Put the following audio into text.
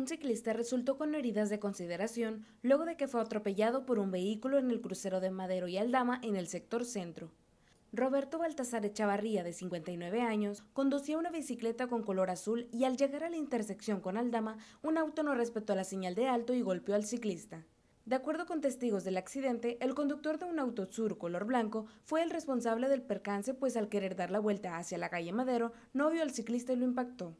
un ciclista resultó con heridas de consideración luego de que fue atropellado por un vehículo en el crucero de Madero y Aldama en el sector centro. Roberto Baltasar Echavarría, de 59 años, conducía una bicicleta con color azul y al llegar a la intersección con Aldama, un auto no respetó la señal de alto y golpeó al ciclista. De acuerdo con testigos del accidente, el conductor de un auto sur color blanco fue el responsable del percance pues al querer dar la vuelta hacia la calle Madero no vio al ciclista y lo impactó.